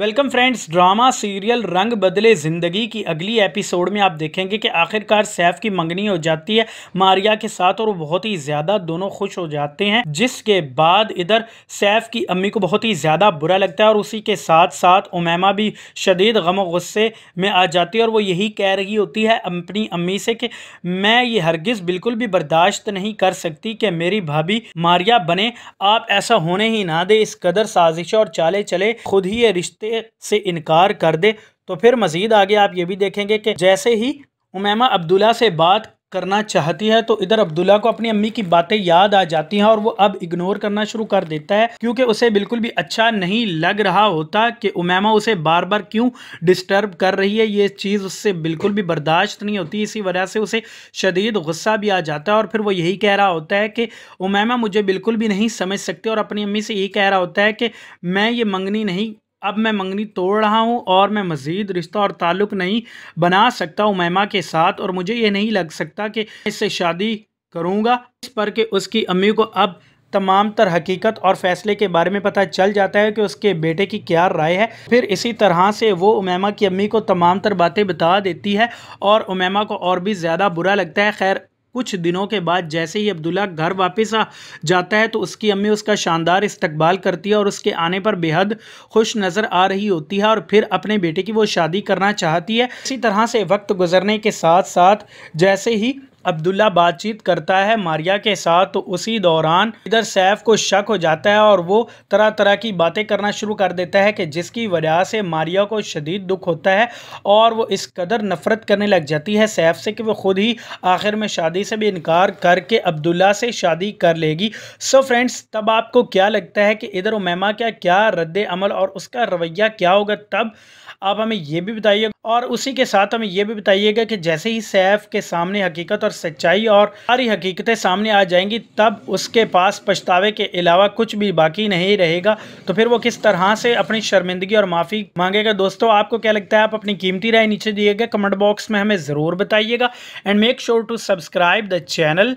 welcome friends drama serial रंग बदले ज़िंदगी की अगली एपिसोड में आप देखेंगे कि आखिरकार सैफ की मंगनी हो जाती है मारिया के साथ और वो बहुत ही ज़्यादा दोनों खुश हो जाते हैं जिसके बाद इधर सैफ की अम्मी को बहुत ही ज़्यादा बुरा लगता है और उसी के साथ साथ उमैमा भी शदीद गम गुस्से में आ जाती है और वो यही कह रही होती है अपनी अम्मी से कि मैं ये हरगिज़ बिल्कुल भी बर्दाश्त नहीं कर सकती कि मेरी भाभी मारिया बने आप ऐसा होने ही ना दे इस कदर साजिश और चाले चले खुद ही ये रिश्ते से से इनकार कर दे तो फिर मज़ीद आगे आप ये भी देखेंगे कि जैसे ही उमैमा अब्दुल्ला से बात करना चाहती है तो इधर अब्दुल्ला को अपनी अम्मी की बातें याद आ जाती हैं और वो अब इग्नोर करना शुरू कर देता है क्योंकि उसे बिल्कुल भी अच्छा नहीं लग रहा होता कि उमैमा उसे बार बार क्यों डिस्टर्ब कर रही है ये चीज़ उससे बिल्कुल भी बर्दाश्त नहीं होती इसी वजह से उसे शदीद गुस्सा भी आ जाता है और फिर वो यही कह रहा होता है कि उमैमा मुझे बिल्कुल भी नहीं समझ सकती और अपनी अम्मी से यही कह रहा होता है कि मैं ये मंगनी नहीं अब मैं मंगनी तोड़ रहा हूँ और मैं मज़ीद रिश्ता और ताल्लुक़ नहीं बना सकता उमैमा के साथ और मुझे ये नहीं लग सकता कि इससे शादी करूँगा इस पर कि उसकी अम्मी को अब तमाम तर हकीकत और फ़ैसले के बारे में पता चल जाता है कि उसके बेटे की क्या राय है फिर इसी तरह से वो उमैमा की अम्मी को तमाम तर बातें बता देती है और उमैमा को और भी ज़्यादा बुरा लगता है खैर कुछ दिनों के बाद जैसे ही अब्दुल्ला घर वापस आ जाता है तो उसकी अम्मी उसका शानदार इस्तकबाल करती है और उसके आने पर बेहद खुश नज़र आ रही होती है और फिर अपने बेटे की वो शादी करना चाहती है इसी तरह से वक्त गुजरने के साथ साथ जैसे ही अब्दुल्ला बातचीत करता है मारिया के साथ तो उसी दौरान इधर सैफ को शक हो जाता है और वो तरह तरह की बातें करना शुरू कर देता है कि जिसकी वजह से मारिया को शदीद दुख होता है और वो इस कदर नफरत करने लग जाती है सैफ से कि वो खुद ही आखिर में शादी से भी इनकार करके अब्दुल्ला से शादी कर लेगी सो फ्रेंड्स तब आपको क्या लगता है कि इधर उमेमा का क्या रद्द अमल और उसका रवैया क्या होगा तब आप हमें यह भी बताइए और उसी के साथ हमें यह भी बताइएगा कि जैसे ही सैफ के सामने हकीकत और सच्चाई और सारी हकीकतें सामने आ जाएंगी तब उसके पास पछतावे के अलावा कुछ भी बाकी नहीं रहेगा तो फिर वो किस तरह से अपनी शर्मिंदगी और माफ़ी मांगेगा दोस्तों आपको क्या लगता है आप अपनी कीमती राय नीचे दिएगा कमेंट बॉक्स में हमें ज़रूर बताइएगा and make sure to subscribe the channel